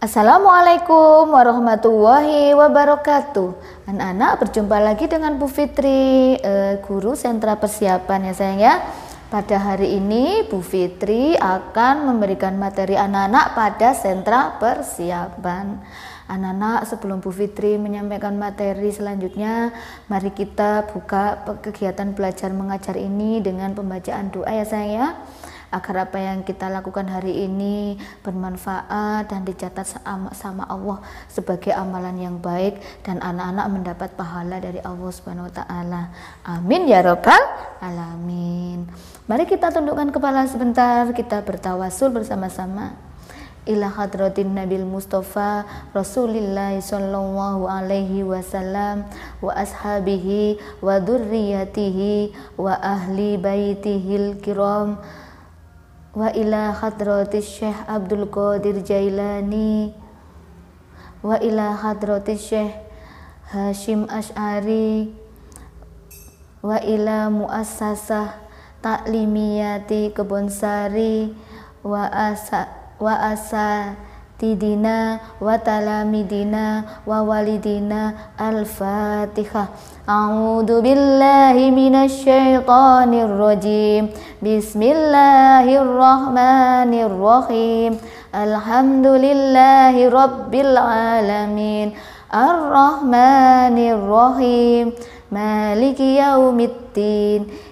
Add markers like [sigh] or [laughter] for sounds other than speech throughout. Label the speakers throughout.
Speaker 1: Assalamualaikum warahmatullahi wabarakatuh. Anak-anak berjumpa lagi dengan Bu Fitri, eh, guru sentra persiapan ya sayang ya. Pada hari ini Bu Fitri akan memberikan materi anak-anak pada sentra persiapan. Anak-anak sebelum Bu Fitri menyampaikan materi selanjutnya, mari kita buka kegiatan belajar mengajar ini dengan pembacaan doa ya sayang ya agar apa yang kita lakukan hari ini bermanfaat dan dicatat sama, sama Allah sebagai amalan yang baik dan anak-anak mendapat pahala dari Allah Subhanahu wa taala. Amin ya robbal alamin. Mari kita tundukkan kepala sebentar, kita bertawasul bersama-sama ila hadratin nabil mustafa rasulillah sallallahu alaihi wasallam wa ashabihi wa dzurriyyatihi wa ahli baitihil kiram wa ila hadratis Syekh Abdul Qadir Jailani wa ila hadratis Syekh Hashim Ash'ari wa ila muassasah taklimiyati kebonsari wa asa wa asa سيدنا وتلاميذنا ووالدنا الفاتحة أعوذ بالله من الشيطان الرجيم بسم الله الرحمن الرحيم الحمد لله رب العالمين الرحمن الرحيم مالك يوم الدين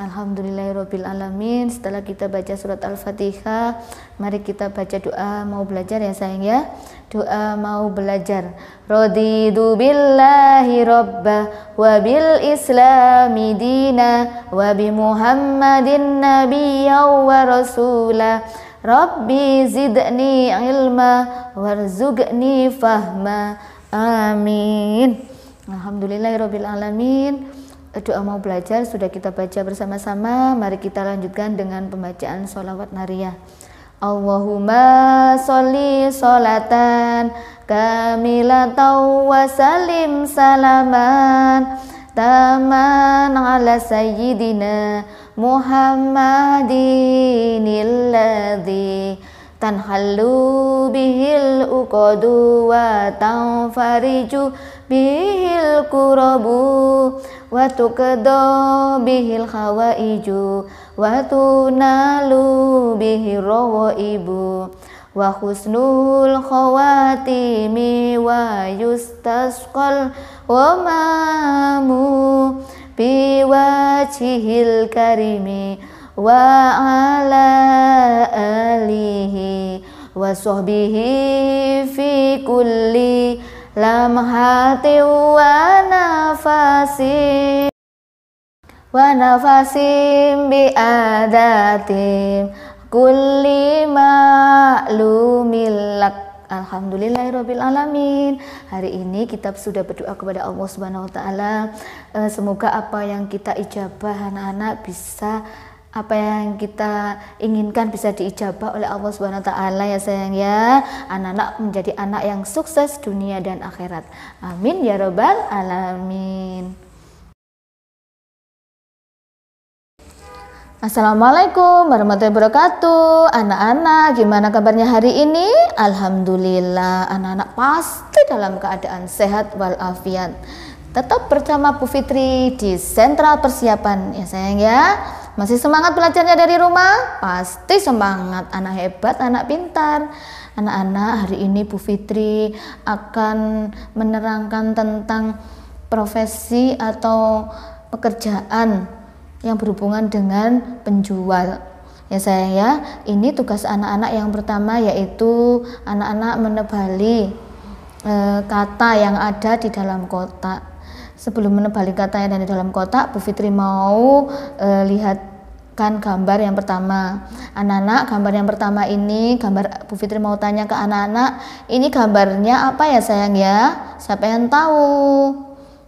Speaker 1: Alhamdulillahirabbil alamin. Setelah kita baca surat Al-Fatihah, mari kita baca doa mau belajar ya sayang ya. Doa mau belajar. Raditu billahi robba wa bil islami dina wa bi Muhammadin nabiyya wa rasula. Rabbi zidni ilma warzuqni fahma. Amin. Alhamdulillahirabbil alamin doa mau belajar sudah kita baca bersama-sama. Mari kita lanjutkan dengan pembacaan sholawat nariyah. Allahumma sholli sholatan kamilatan wa salim salaman taman ala sayyidina Muhammadin illadhi tanhallu bihil uqadu wa tanfariju bihil kurabu wa tuqdo bihil khawaiju wa tunalu bihir rawaibu wa husnul khawatimi wa yustasqal wa mamu karimi wa ala alihi wa sahbihi fi kulli Lam hati wa nafasi Wa nafasim bi adatim Kulli ma'lumillak Alhamdulillahirrabbilalamin Hari ini kita sudah berdoa kepada Allah Subhanahu Wa Ta'ala eh, Semoga apa yang kita ijabah anak-anak bisa apa yang kita inginkan bisa diijabah oleh Allah Subhanahu taala ya sayang ya. Anak-anak menjadi anak yang sukses dunia dan akhirat. Amin ya rabbal alamin. Assalamualaikum warahmatullahi wabarakatuh Anak-anak gimana kabarnya hari ini? Alhamdulillah anak-anak pasti dalam keadaan sehat walafiat Tetap bersama Bu Fitri di Sentral Persiapan ya sayang ya masih semangat belajarnya dari rumah? Pasti semangat. Anak hebat, anak pintar. Anak-anak, hari ini Bu Fitri akan menerangkan tentang profesi atau pekerjaan yang berhubungan dengan penjual. Ya saya ya, ini tugas anak-anak yang pertama yaitu anak-anak menebali e, kata yang ada di dalam kotak sebelum menebali kata yang ada di dalam kotak, Bu Fitri mau e, lihat kan gambar yang pertama anak-anak gambar yang pertama ini gambar Bu Fitri mau tanya ke anak-anak ini gambarnya apa ya sayang ya siapa yang tahu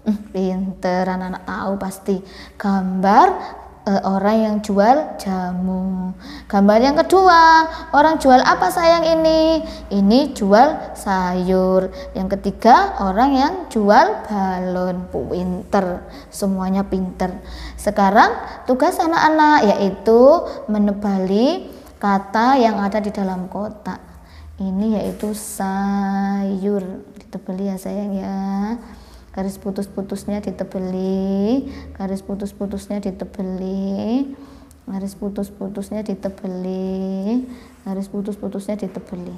Speaker 1: hmm, pinter anak-anak tahu pasti gambar e, orang yang jual jamu. Gambar yang kedua, orang jual apa sayang ini? Ini jual sayur. Yang ketiga, orang yang jual balon. Pinter, semuanya pinter. Sekarang tugas anak-anak yaitu menebali kata yang ada di dalam kotak. Ini yaitu sayur. ditebeli ya sayang ya garis putus-putusnya ditebeli garis putus-putusnya ditebeli garis putus-putusnya ditebeli garis putus-putusnya ditebeli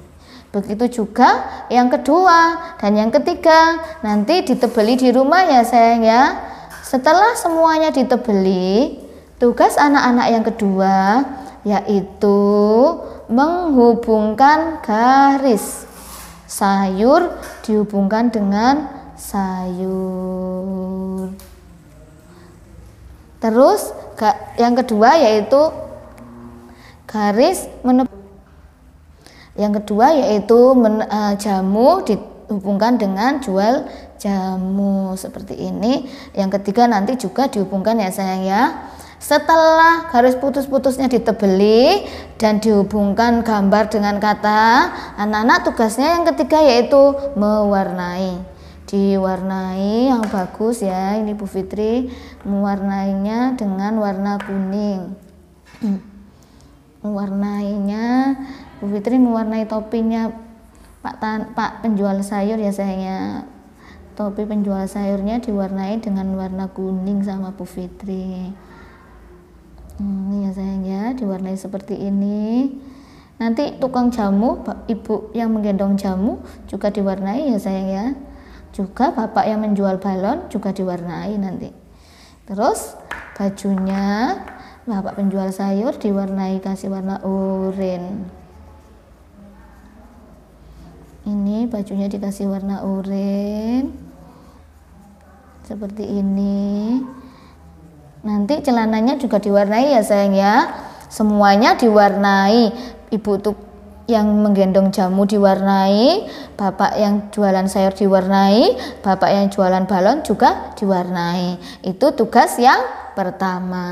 Speaker 1: begitu juga yang kedua dan yang ketiga nanti ditebeli di rumah ya sayang ya setelah semuanya ditebeli tugas anak-anak yang kedua yaitu menghubungkan garis sayur dihubungkan dengan sayur. Terus yang kedua yaitu garis menep yang kedua yaitu men, uh, jamu dihubungkan dengan jual jamu seperti ini. Yang ketiga nanti juga dihubungkan ya sayang ya. Setelah garis putus-putusnya ditebeli dan dihubungkan gambar dengan kata, anak-anak tugasnya yang ketiga yaitu mewarnai diwarnai yang bagus ya ini Bu Fitri mewarnainya dengan warna kuning [clears throat] mewarnainya Bu Fitri mewarnai topinya Pak Tan, Pak penjual sayur ya sayangnya topi penjual sayurnya diwarnai dengan warna kuning sama Bu Fitri hmm, ini ya sayangnya diwarnai seperti ini nanti tukang jamu ibu yang menggendong jamu juga diwarnai ya sayang ya juga bapak yang menjual balon juga diwarnai nanti terus bajunya bapak penjual sayur diwarnai kasih warna urin ini bajunya dikasih warna urin seperti ini nanti celananya juga diwarnai ya sayang ya semuanya diwarnai ibu tuh yang menggendong jamu diwarnai, bapak yang jualan sayur diwarnai, bapak yang jualan balon juga diwarnai. Itu tugas yang pertama.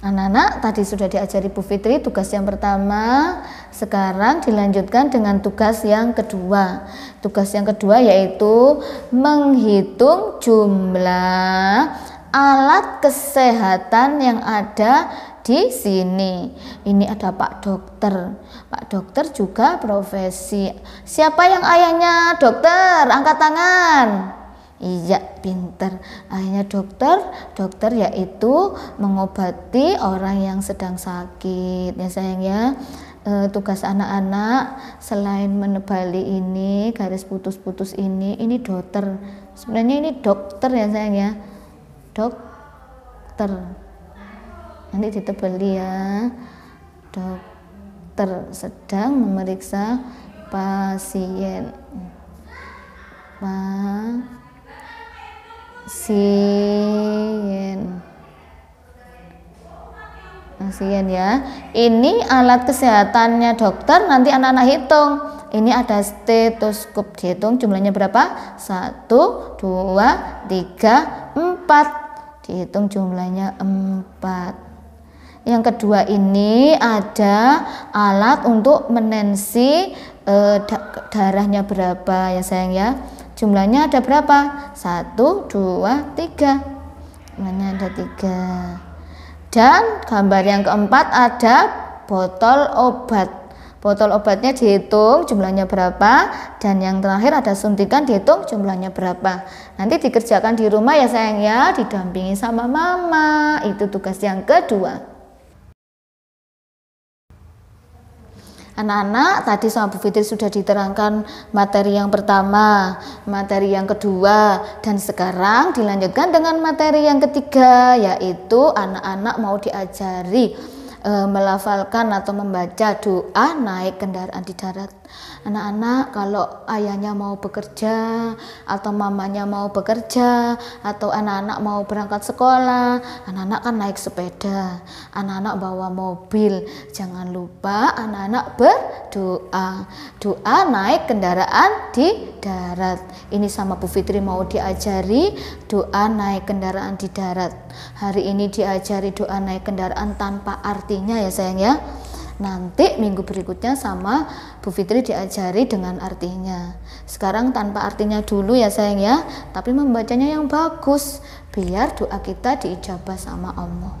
Speaker 1: Anak-anak tadi sudah diajari Bu Fitri tugas yang pertama, sekarang dilanjutkan dengan tugas yang kedua. Tugas yang kedua yaitu menghitung jumlah alat kesehatan yang ada di sini. Ini ada Pak Dokter. Pak Dokter juga profesi. Siapa yang ayahnya dokter? Angkat tangan. Iya, pinter. Ayahnya dokter, dokter yaitu mengobati orang yang sedang sakit. Ya sayang ya e, tugas anak-anak selain menebali ini garis putus-putus ini ini dokter sebenarnya ini dokter ya sayang ya dokter nanti ditebeli ya dokter sedang memeriksa pasien pasien pasien ya ini alat kesehatannya dokter nanti anak-anak hitung ini ada stetoskop dihitung jumlahnya berapa 1 2 3 4 dihitung jumlahnya 4 yang kedua ini ada alat untuk menensi e, da darahnya berapa ya sayang ya. Jumlahnya ada berapa? satu dua tiga Jumlahnya ada tiga Dan gambar yang keempat ada botol obat. Botol obatnya dihitung jumlahnya berapa dan yang terakhir ada suntikan dihitung jumlahnya berapa. Nanti dikerjakan di rumah ya sayang ya, didampingi sama mama. Itu tugas yang kedua. anak-anak tadi sama Bu Fitri sudah diterangkan materi yang pertama, materi yang kedua, dan sekarang dilanjutkan dengan materi yang ketiga, yaitu anak-anak mau diajari e, melafalkan atau membaca doa naik kendaraan di darat. Anak-anak kalau ayahnya mau bekerja atau mamanya mau bekerja atau anak-anak mau berangkat sekolah, anak-anak kan naik sepeda, anak-anak bawa mobil. Jangan lupa anak-anak berdoa. Doa naik kendaraan di darat. Ini sama Bu Fitri mau diajari doa naik kendaraan di darat. Hari ini diajari doa naik kendaraan tanpa arti artinya ya sayang ya nanti minggu berikutnya sama Bu Fitri diajari dengan artinya. Sekarang tanpa artinya dulu ya sayang ya, tapi membacanya yang bagus biar doa kita diijabah sama Allah.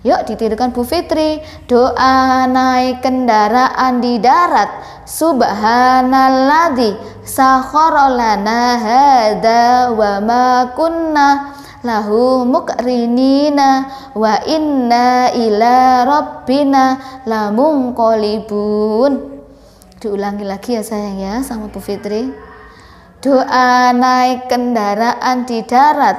Speaker 1: Yuk ditirukan Bu Fitri Doa naik kendaraan di darat Subhanalladzi sakharolana hada wa ma lahu mukrinina wa inna ila rabbina kolibun diulangi lagi ya sayang ya sama Bu Fitri doa naik kendaraan di darat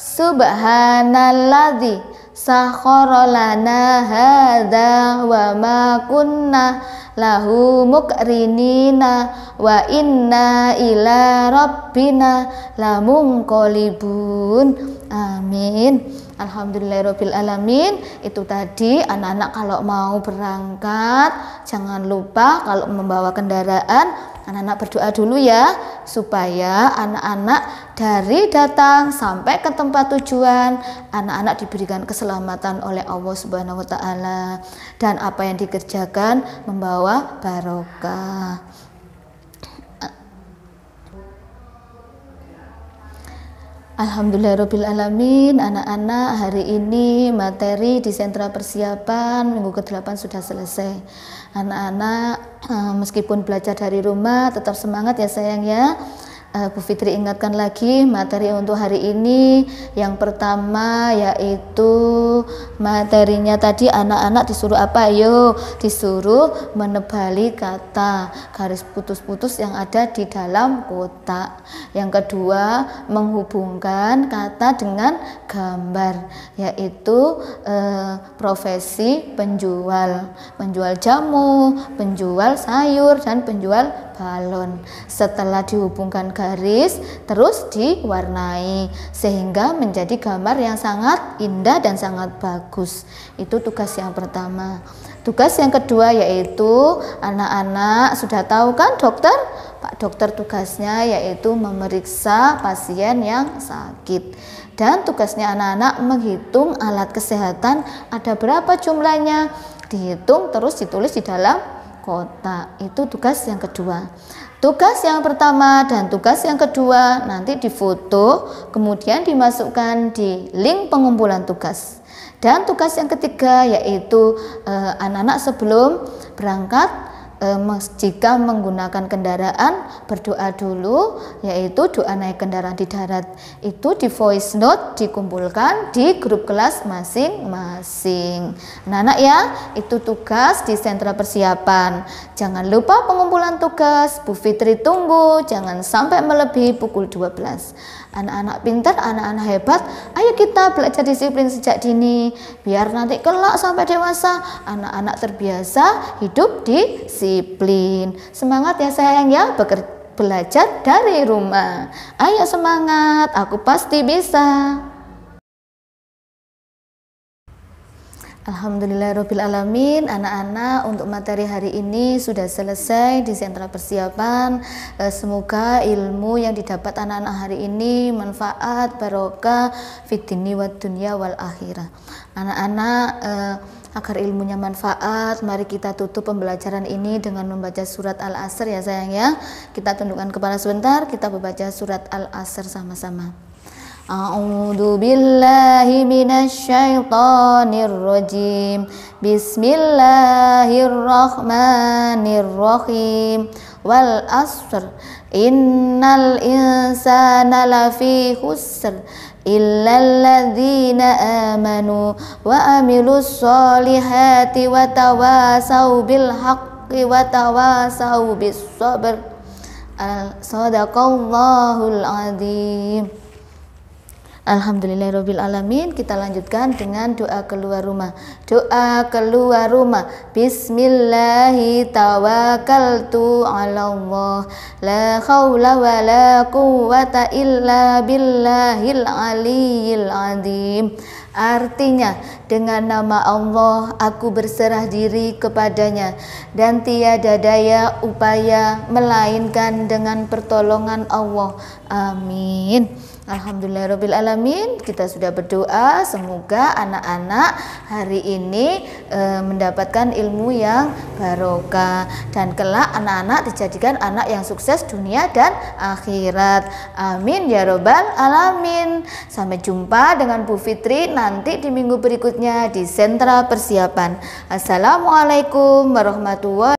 Speaker 1: subhanalladzi sakharalana hadza wa ma kunna lahu mukrinina wa inna ila rabbina lamunqalibun amin Alhamdulillahirabbil alamin itu tadi anak-anak kalau mau berangkat jangan lupa kalau membawa kendaraan anak-anak berdoa dulu ya supaya anak-anak dari datang sampai ke tempat tujuan, anak-anak diberikan keselamatan oleh Allah Subhanahu wa taala dan apa yang dikerjakan membawa barokah. alamin Anak-anak hari ini materi di sentra persiapan minggu ke-8 sudah selesai Anak-anak eh, meskipun belajar dari rumah tetap semangat ya sayang ya Eh, Bu Fitri ingatkan lagi materi untuk hari ini yang pertama yaitu materinya tadi anak-anak disuruh apa yuk disuruh menebali kata garis putus-putus yang ada di dalam kotak yang kedua menghubungkan kata dengan gambar yaitu eh, profesi penjual penjual jamu penjual sayur dan penjual balon. Setelah dihubungkan garis, terus diwarnai sehingga menjadi gambar yang sangat indah dan sangat bagus. Itu tugas yang pertama. Tugas yang kedua yaitu anak-anak sudah tahu kan dokter? Pak dokter tugasnya yaitu memeriksa pasien yang sakit dan tugasnya anak-anak menghitung alat kesehatan ada berapa jumlahnya dihitung terus ditulis di dalam kota. Itu tugas yang kedua. Tugas yang pertama dan tugas yang kedua nanti difoto, kemudian dimasukkan di link pengumpulan tugas. Dan tugas yang ketiga yaitu eh, anak-anak e, sebelum berangkat Eh, jika menggunakan kendaraan berdoa dulu yaitu doa naik kendaraan di darat itu di voice note dikumpulkan di grup kelas masing-masing anak-anak ya itu tugas di sentra persiapan jangan lupa pengumpulan tugas Bu Fitri tunggu jangan sampai melebihi pukul 12 anak-anak pintar, anak-anak hebat, ayo kita belajar disiplin sejak dini biar nanti kelak sampai dewasa anak-anak terbiasa hidup disiplin. Semangat ya sayang ya bekerja belajar dari rumah. Ayo semangat, aku pasti bisa. Alhamdulillahirrohmanirrohim Anak-anak untuk materi hari ini sudah selesai di sentra persiapan eh, Semoga ilmu yang didapat anak-anak hari ini Manfaat, barokah, fitni wa dunia wal akhirah Anak-anak eh, agar ilmunya manfaat Mari kita tutup pembelajaran ini dengan membaca surat Al-Asr ya sayang ya Kita tundukkan kepala sebentar, kita membaca surat Al-Asr sama-sama أعوذ بالله من الشيطان الرجيم بسم الله الرحمن الرحيم والأسر إن الإنسان لفي خسر إلا الذين آمنوا وعملوا الصالحات وتواصوا بالحق وتواصوا بالصبر صدق الله العظيم Alhamdulillahirabbil Kita lanjutkan dengan doa keluar rumah. Doa keluar rumah. Bismillahirrahmanirrahim. Allah la wa la quwata illa billahil aliyil azim. Artinya, dengan nama Allah aku berserah diri kepadanya dan tiada daya upaya melainkan dengan pertolongan Allah. Amin. Alhamdulillahirrabbilalamin kita sudah berdoa semoga anak-anak hari ini e, mendapatkan ilmu yang barokah dan kelak anak-anak dijadikan anak yang sukses dunia dan akhirat amin ya robbal alamin sampai jumpa dengan Bu Fitri nanti di minggu berikutnya di sentra persiapan Assalamualaikum warahmatullahi